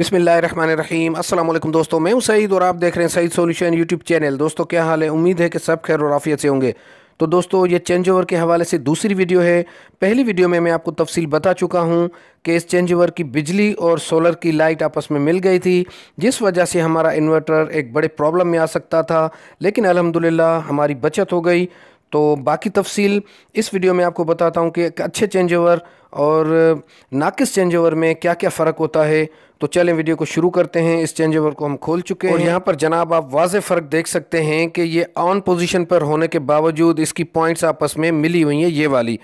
बिसमीम अस्सलाम वालेकुम दोस्तों मैं हूं सईद और आप देख रहे हैं सईद सॉल्यूशन यूट्यूब चैनल दोस्तों क्या हाल है उम्मीद है कि सब खैर और आफियत से होंगे तो दोस्तों ये चेंज ओवर के हवाले से दूसरी वीडियो है पहली वीडियो में मैं आपको तफसील बता चुका हूँ कि इस चेंज ओवर की बिजली और सोलर की लाइट आपस में मिल गई थी जिस वजह से हमारा इन्वर्टर एक बड़े प्रॉब्लम में आ सकता था लेकिन अलहमदिल्ला हमारी बचत हो गई तो बाकी तफसील इस वीडियो में आपको बताता हूँ कि अच्छे चेंज ओवर और नाकिस चेंज ओवर में क्या क्या फ़र्क होता है तो चलें वीडियो को शुरू करते हैं इस चेंज ओवर को हम खोल चुके हैं और यहाँ पर जनाब आप वाज फ़र्क देख सकते हैं कि ये ऑन पोजीशन पर होने के बावजूद इसकी पॉइंट्स आपस में मिली हुई हैं ये वाली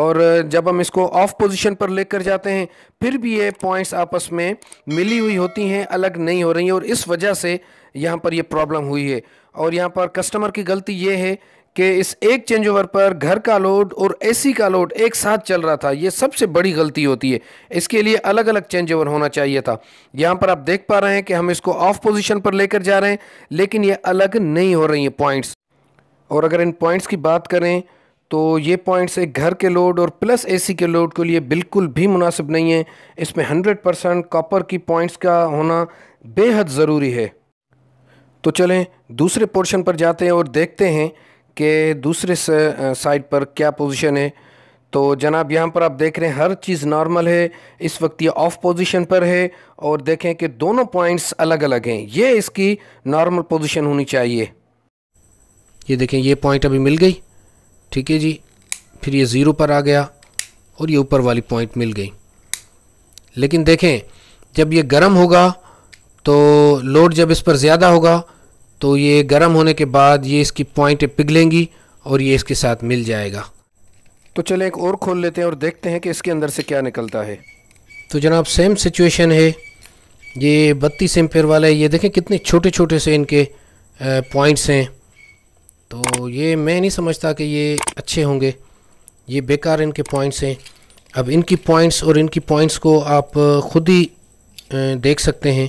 और जब हम इसको ऑफ पोजीशन पर लेकर जाते हैं फिर भी ये पॉइंट्स आपस में मिली हुई होती हैं अलग नहीं हो रही हैं और इस वजह से यहाँ पर ये प्रॉब्लम हुई है और यहाँ पर कस्टमर की गलती ये है कि इस एक चेंज ओवर पर घर का लोड और एसी का लोड एक साथ चल रहा था यह सबसे बड़ी गलती होती है इसके लिए अलग अलग चेंज ओवर होना चाहिए था यहाँ पर आप देख पा रहे हैं कि हम इसको ऑफ पोजीशन पर लेकर जा रहे हैं लेकिन यह अलग नहीं हो रही हैं पॉइंट्स और अगर इन पॉइंट्स की बात करें तो ये पॉइंट्स एक घर के लोड और प्लस एसी के लोड के लिए बिल्कुल भी मुनासिब नहीं है इसमें हंड्रेड परसेंट कॉपर की पॉइंट्स का होना बेहद ज़रूरी है तो चलें दूसरे पोर्शन पर जाते हैं और देखते हैं कि दूसरे साइड पर क्या पोजीशन है तो जनाब यहाँ पर आप देख रहे हैं हर चीज़ नॉर्मल है इस वक्त ये ऑफ पोजीशन पर है और देखें कि दोनों पॉइंट्स अलग अलग हैं ये इसकी नॉर्मल पोजीशन होनी चाहिए ये देखें ये पॉइंट अभी मिल गई ठीक है जी फिर ये ज़ीरो पर आ गया और ये ऊपर वाली पॉइंट मिल गई लेकिन देखें जब ये गर्म होगा तो लोड जब इस पर ज़्यादा होगा तो ये गर्म होने के बाद ये इसकी पॉइंटें पिघलेंगी और ये इसके साथ मिल जाएगा तो चले एक और खोल लेते हैं और देखते हैं कि इसके अंदर से क्या निकलता है तो जनाब सेम सिचुएशन है ये बत्तीस एम्पेयर वाला है ये देखें कितने छोटे छोटे से इनके पॉइंट्स हैं तो ये मैं नहीं समझता कि ये अच्छे होंगे ये बेकार इनके पॉइंट्स हैं अब इनकी पॉइंट्स और इनकी पॉइंट्स को आप ख़ुद ही देख सकते हैं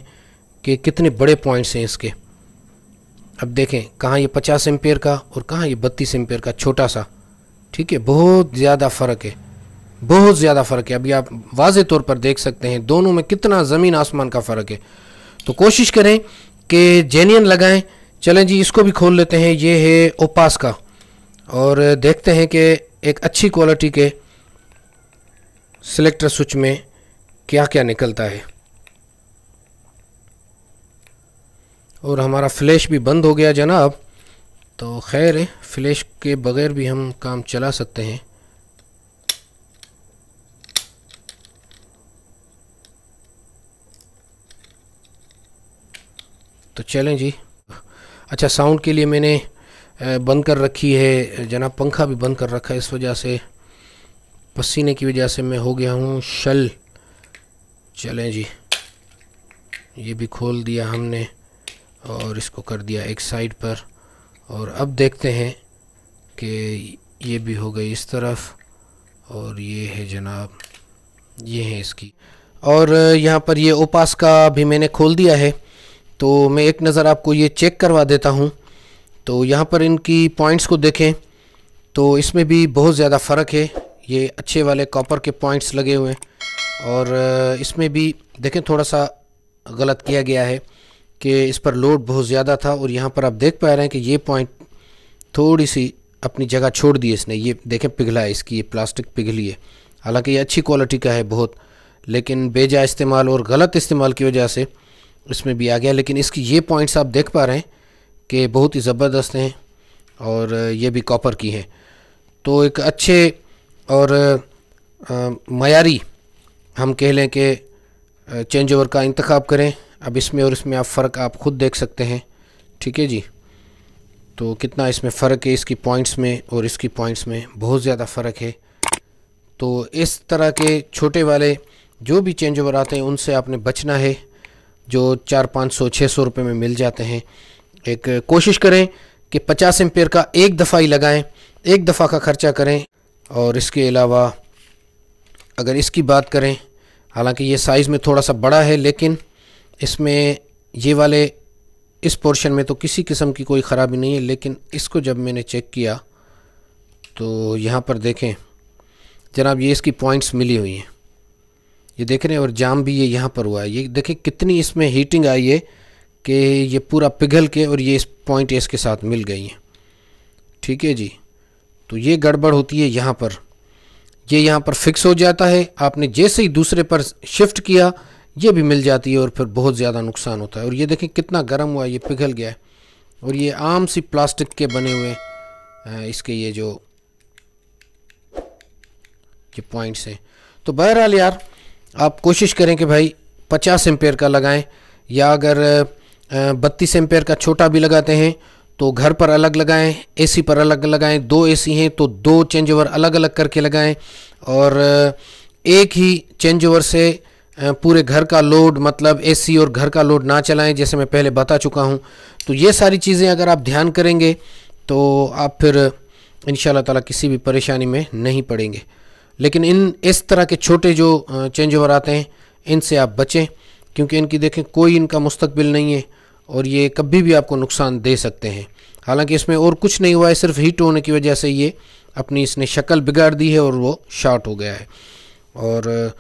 कि कितने बड़े पॉइंट्स हैं इसके अब देखें कहाँ ये पचास एम्पेयर का और कहाँ ये बत्तीस एम्पेयर का छोटा सा ठीक है बहुत ज़्यादा फ़र्क है बहुत ज़्यादा फ़र्क है अभी आप वाज तौर पर देख सकते हैं दोनों में कितना ज़मीन आसमान का फ़र्क है तो कोशिश करें कि जेनियन लगाएं चलें जी इसको भी खोल लेते हैं ये है ओपास का और देखते हैं कि एक अच्छी क्वालिटी के सिलेक्टर स्विच में क्या क्या निकलता है और हमारा फ्लैश भी बंद हो गया जनाब तो खैर है फ्लैश के बग़ैर भी हम काम चला सकते हैं तो चलें जी अच्छा साउंड के लिए मैंने बंद कर रखी है जनाब पंखा भी बंद कर रखा है इस वजह से पसीने की वजह से मैं हो गया हूँ शल चलें जी ये भी खोल दिया हमने और इसको कर दिया एक साइड पर और अब देखते हैं कि ये भी हो गई इस तरफ और ये है जनाब ये है इसकी और यहाँ पर ये ओपास का भी मैंने खोल दिया है तो मैं एक नज़र आपको ये चेक करवा देता हूँ तो यहाँ पर इनकी पॉइंट्स को देखें तो इसमें भी बहुत ज़्यादा फ़र्क है ये अच्छे वाले कॉपर के पॉइंट्स लगे हुए हैं और इसमें भी देखें थोड़ा सा गलत किया गया है कि इस पर लोड बहुत ज़्यादा था और यहाँ पर आप देख पा रहे हैं कि ये पॉइंट थोड़ी सी अपनी जगह छोड़ दी इसने ये देखें पिघला है इसकी ये प्लास्टिक पिघली है हालांकि ये अच्छी क्वालिटी का है बहुत लेकिन बेजा इस्तेमाल और गलत इस्तेमाल की वजह से इसमें भी आ गया लेकिन इसकी ये पॉइंट्स आप देख पा रहे हैं कि बहुत ही ज़बरदस्त हैं और ये भी कॉपर की हैं तो एक अच्छे और मयारी हम कह लें कि चेंज ओवर का इंतखब करें अब इसमें और इसमें आप फ़र्क आप ख़ुद देख सकते हैं ठीक है जी तो कितना इसमें फ़र्क है इसकी पॉइंट्स में और इसकी पॉइंट्स में बहुत ज़्यादा फ़र्क है तो इस तरह के छोटे वाले जो भी चेंज ओवर आते हैं उनसे आपने बचना है जो चार पाँच सौ छः सौ रुपये में मिल जाते हैं एक कोशिश करें कि पचास एम्पेयर का एक दफ़ा ही लगाएं एक दफ़ा का ख़र्चा करें और इसके अलावा अगर इसकी बात करें हालांकि ये साइज़ में थोड़ा सा बड़ा है लेकिन इसमें ये वाले इस पोर्शन में तो किसी किस्म की कोई ख़राबी नहीं है लेकिन इसको जब मैंने चेक किया तो यहाँ पर देखें जनाब ये इसकी पॉइंट्स मिली हुई हैं ये देख रहे हैं और जाम भी ये यहाँ पर हुआ है ये देखें कितनी इसमें हीटिंग आई है कि ये पूरा पिघल के और ये इस पॉइंट इसके साथ मिल गई हैं ठीक है जी तो ये गड़बड़ होती है यहाँ पर ये यहाँ पर फिक्स हो जाता है आपने जैसे ही दूसरे पर शिफ्ट किया ये भी मिल जाती है और फिर बहुत ज़्यादा नुकसान होता है और ये देखें कितना गर्म हुआ है ये पिघल गया है और ये आम सी प्लास्टिक के बने हुए इसके ये जो ये पॉइंट्स हैं तो बहरहाल यार आप कोशिश करें कि भाई पचास एम्पेयर का लगाएं या अगर बत्तीस एम्पेयर का छोटा भी लगाते हैं तो घर पर अलग लगाएं एसी पर अलग लगाएं दो एसी हैं तो दो चेंज ओवर अलग अलग करके लगाएं और एक ही चेंज ओवर से पूरे घर का लोड मतलब एसी और घर का लोड ना चलाएं जैसे मैं पहले बता चुका हूँ तो ये सारी चीज़ें अगर आप ध्यान करेंगे तो आप फिर इन ताला किसी भी परेशानी में नहीं पड़ेंगे लेकिन इन इस तरह के छोटे जो चेंज ओवर आते हैं इनसे आप बचें क्योंकि इनकी देखें कोई इनका मुस्तबिल नहीं है और ये कभी भी आपको नुकसान दे सकते हैं हालांकि इसमें और कुछ नहीं हुआ है सिर्फ हीट होने की वजह से ये अपनी इसने शक्ल बिगाड़ दी है और वो शॉर्ट हो गया है और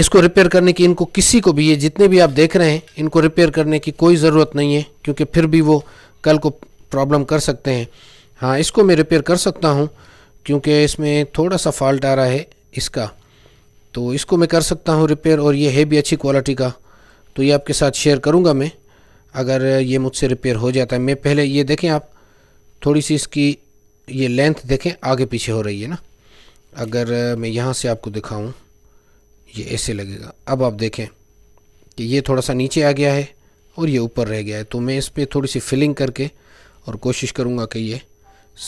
इसको रिपेयर करने की इनको किसी को भी ये जितने भी आप देख रहे हैं इनको रिपेयर करने की कोई ज़रूरत नहीं है क्योंकि फिर भी वो कल को प्रॉब्लम कर सकते हैं हाँ इसको मैं रिपेयर कर सकता हूँ क्योंकि इसमें थोड़ा सा फॉल्ट आ रहा है इसका तो इसको मैं कर सकता हूँ रिपेयर और ये है भी अच्छी क्वालिटी का तो ये आपके साथ शेयर करूँगा मैं अगर ये मुझसे रिपेयर हो जाता है मैं पहले ये देखें आप थोड़ी सी इसकी ये लेंथ देखें आगे पीछे हो रही है ना अगर मैं यहाँ से आपको दिखाऊँ ये ऐसे लगेगा अब आप देखें कि ये थोड़ा सा नीचे आ गया है और ये ऊपर रह गया है तो मैं इस पर थोड़ी सी फिलिंग करके और कोशिश करूँगा कि ये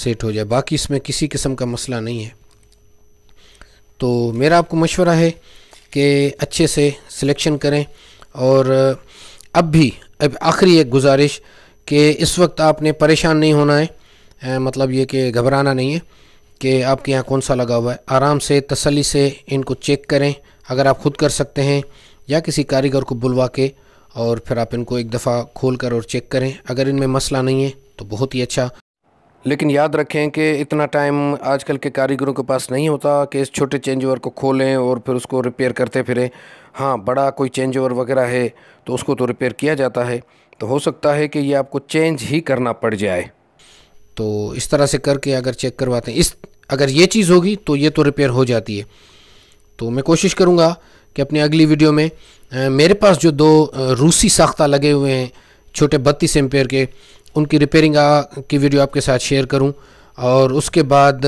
सेट हो जाए बाकी इसमें किसी किस्म का मसला नहीं है तो मेरा आपको मशवरा है कि अच्छे से सिलेक्शन करें और अब भी अब आखिरी एक गुजारिश कि इस वक्त आपने परेशान नहीं होना है आ, मतलब ये कि घबराना नहीं है कि आपके यहाँ कौन सा लगा हुआ है आराम से तसली से इनको चेक करें अगर आप खुद कर सकते हैं या किसी कारीगर को बुलवा के और फिर आप इनको एक दफ़ा खोल कर और चेक करें अगर इनमें मसला नहीं है तो बहुत ही अच्छा लेकिन याद रखें कि इतना टाइम आजकल के कारीगरों के पास नहीं होता कि इस छोटे चेंज ओवर को खोलें और फिर उसको रिपेयर करते फिरें हाँ बड़ा कोई चेंज ओवर वगैरह है तो उसको तो रिपेयर किया जाता है तो हो सकता है कि ये आपको चेंज ही करना पड़ जाए तो इस तरह से करके अगर चेक करवाते हैं इस अगर ये चीज़ होगी तो ये तो रिपेयर हो जाती है तो मैं कोशिश करूँगा कि अपनी अगली वीडियो में आ, मेरे पास जो दो रूसी साख्ता लगे हुए हैं छोटे बत्तीस एम्पेयर के उनकी रिपेयरिंग की वीडियो आपके साथ शेयर करूँ और उसके बाद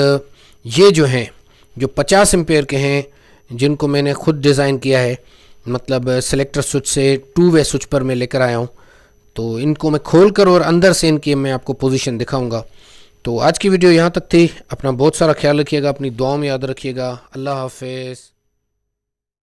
ये जो हैं जो पचास एम्पेयर के हैं जिनको मैंने खुद डिज़ाइन किया है मतलब सेलेक्टर स्विच से टू वे स्विच पर मैं लेकर आया हूँ तो इनको मैं खोल कर और अंदर से इनकी मैं आपको पोजीशन दिखाऊंगा तो आज की वीडियो यहाँ तक थी अपना बहुत सारा ख्याल रखिएगा अपनी दुआ में याद रखिएगा अल्लाह हाफिज़